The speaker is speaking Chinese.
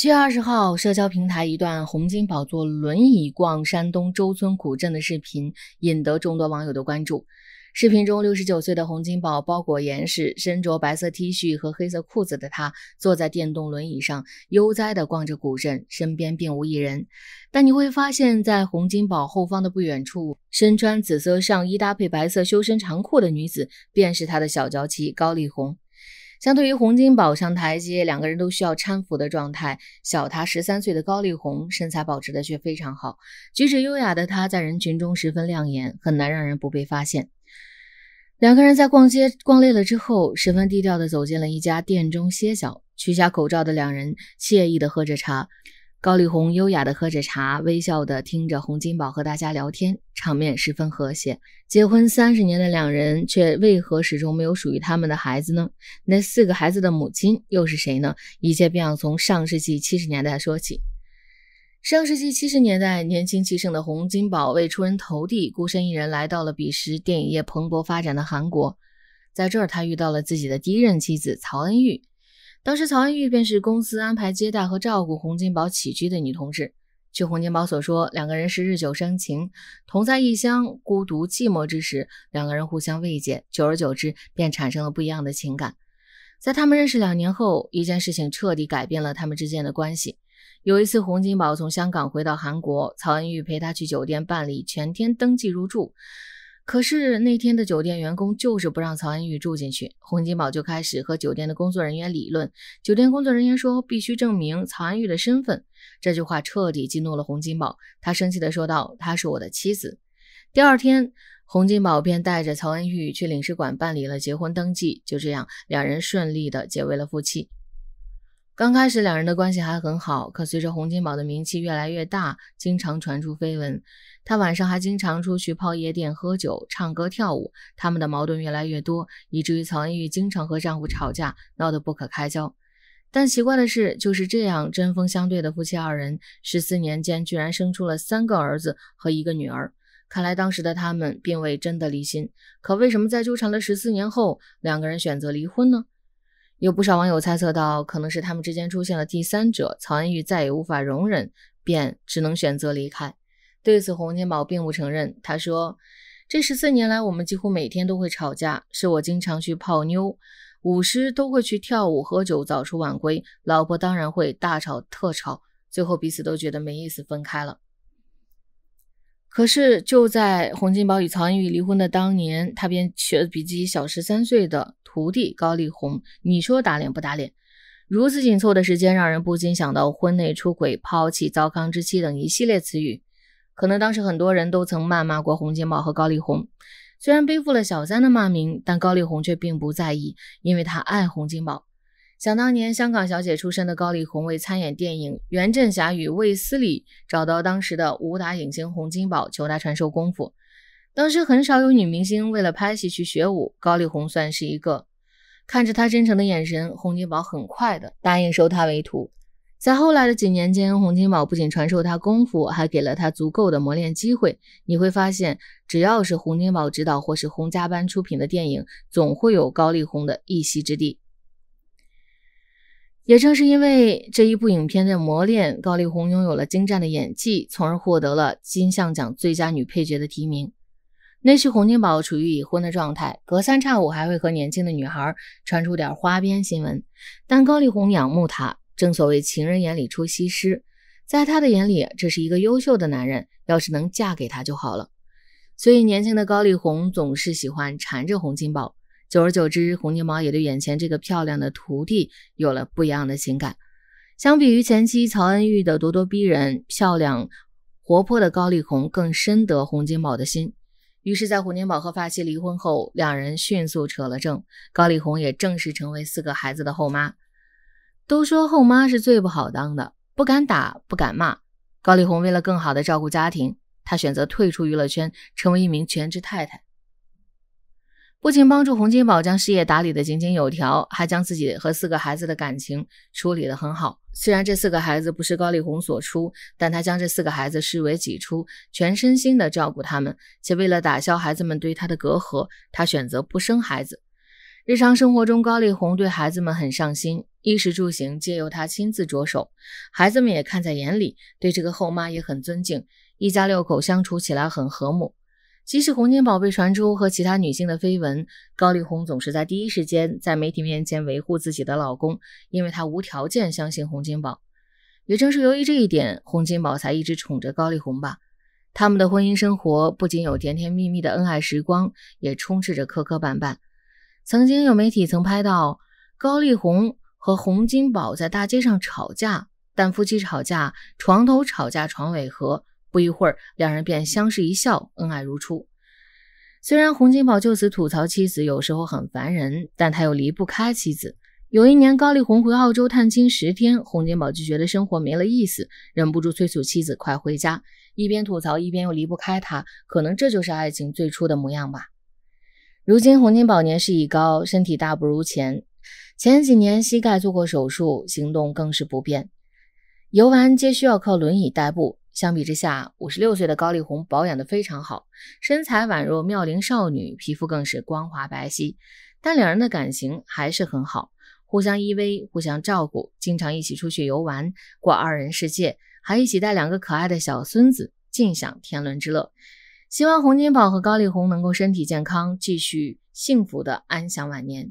七月二十号，社交平台一段洪金宝坐轮椅逛山东周村古镇的视频，引得众多网友的关注。视频中，六十九岁的洪金宝包裹严实，身着白色 T 恤和黑色裤子的他，坐在电动轮椅上，悠哉地逛着古镇，身边并无一人。但你会发现，在洪金宝后方的不远处，身穿紫色上衣搭配白色修身长裤的女子，便是他的小娇妻高丽红。相对于洪金宝上台阶两个人都需要搀扶的状态，小他十三岁的高丽红身材保持的却非常好，举止优雅的她在人群中十分亮眼，很难让人不被发现。两个人在逛街逛累了之后，十分低调的走进了一家店中歇脚，取下口罩的两人惬意的喝着茶。高丽红优雅地喝着茶，微笑地听着洪金宝和大家聊天，场面十分和谐。结婚三十年的两人，却为何始终没有属于他们的孩子呢？那四个孩子的母亲又是谁呢？一切便要从上世纪七十年代说起。上世纪七十年代，年轻气盛的洪金宝为出人头地，孤身一人来到了彼时电影业蓬勃发展的韩国，在这儿，他遇到了自己的第一任妻子曹恩玉。当时，曹恩玉便是公司安排接待和照顾洪金宝起居的女同志。据洪金宝所说，两个人是日久生情，同在异乡孤独寂寞之时，两个人互相慰藉，久而久之便产生了不一样的情感。在他们认识两年后，一件事情彻底改变了他们之间的关系。有一次，洪金宝从香港回到韩国，曹恩玉陪他去酒店办理全天登记入住。可是那天的酒店员工就是不让曹恩玉住进去，洪金宝就开始和酒店的工作人员理论。酒店工作人员说必须证明曹恩玉的身份，这句话彻底激怒了洪金宝，他生气的说道：“她是我的妻子。”第二天，洪金宝便带着曹恩玉去领事馆办理了结婚登记，就这样，两人顺利的结为了夫妻。刚开始两人的关系还很好，可随着洪金宝的名气越来越大，经常传出绯闻，他晚上还经常出去泡夜店喝酒、唱歌、跳舞，他们的矛盾越来越多，以至于曹恩玉经常和丈夫吵架，闹得不可开交。但奇怪的是，就是这样针锋相对的夫妻二人，十四年间居然生出了三个儿子和一个女儿。看来当时的他们并未真的离心，可为什么在纠缠了十四年后，两个人选择离婚呢？有不少网友猜测到，可能是他们之间出现了第三者，曹恩玉再也无法容忍，便只能选择离开。对此，洪金宝并不承认。他说：“这十四年来，我们几乎每天都会吵架，是我经常去泡妞，舞狮都会去跳舞喝酒，早出晚归，老婆当然会大吵特吵，最后彼此都觉得没意思，分开了。”可是就在洪金宝与曹玉离婚的当年，他便娶了比自己小十三岁的徒弟高丽虹。你说打脸不打脸？如此紧凑的时间，让人不禁想到婚内出轨、抛弃糟糠之妻等一系列词语。可能当时很多人都曾谩骂过洪金宝和高丽红，虽然背负了小三的骂名，但高丽红却并不在意，因为她爱洪金宝。想当年，香港小姐出身的高丽虹为参演电影《袁振侠与卫斯理》，找到当时的武打影星洪金宝求他传授功夫。当时很少有女明星为了拍戏去学武，高丽虹算是一个。看着她真诚的眼神，洪金宝很快的答应收她为徒。在后来的几年间，洪金宝不仅传授她功夫，还给了她足够的磨练机会。你会发现，只要是洪金宝执导或是洪家班出品的电影，总会有高丽红的一席之地。也正是因为这一部影片的磨练，高丽红拥有了精湛的演技，从而获得了金像奖最佳女配角的提名。那时洪金宝处于已婚的状态，隔三差五还会和年轻的女孩传出点花边新闻。但高丽红仰慕他，正所谓情人眼里出西施，在他的眼里，这是一个优秀的男人，要是能嫁给他就好了。所以年轻的高丽红总是喜欢缠着洪金宝。久而久之，洪金宝也对眼前这个漂亮的徒弟有了不一样的情感。相比于前妻曹恩玉的咄咄逼人，漂亮活泼的高丽红更深得洪金宝的心。于是，在洪金宝和发妻离婚后，两人迅速扯了证，高丽红也正式成为四个孩子的后妈。都说后妈是最不好当的，不敢打，不敢骂。高丽红为了更好的照顾家庭，她选择退出娱乐圈，成为一名全职太太。不仅帮助洪金宝将事业打理的井井有条，还将自己和四个孩子的感情处理得很好。虽然这四个孩子不是高丽红所出，但他将这四个孩子视为己出，全身心地照顾他们。且为了打消孩子们对他的隔阂，他选择不生孩子。日常生活中，高丽红对孩子们很上心，衣食住行皆由他亲自着手，孩子们也看在眼里，对这个后妈也很尊敬。一家六口相处起来很和睦。即使洪金宝被传出和其他女性的绯闻，高丽虹总是在第一时间在媒体面前维护自己的老公，因为她无条件相信洪金宝。也正是由于这一点，洪金宝才一直宠着高丽虹吧。他们的婚姻生活不仅有甜甜蜜蜜的恩爱时光，也充斥着磕磕绊绊。曾经有媒体曾拍到高丽虹和洪金宝在大街上吵架，但夫妻吵架，床头吵架床尾和。不一会儿，两人便相视一笑，恩爱如初。虽然洪金宝就此吐槽妻子有时候很烦人，但他又离不开妻子。有一年，高丽红回澳洲探亲十天，洪金宝就觉得生活没了意思，忍不住催促妻子快回家，一边吐槽一边又离不开他。可能这就是爱情最初的模样吧。如今，洪金宝年事已高，身体大不如前，前几年膝盖做过手术，行动更是不便，游玩皆需要靠轮椅代步。相比之下，五十六岁的高丽红保养的非常好，身材宛若妙龄少女，皮肤更是光滑白皙。但两人的感情还是很好，互相依偎，互相照顾，经常一起出去游玩，过二人世界，还一起带两个可爱的小孙子，尽享天伦之乐。希望洪金宝和高丽红能够身体健康，继续幸福的安享晚年。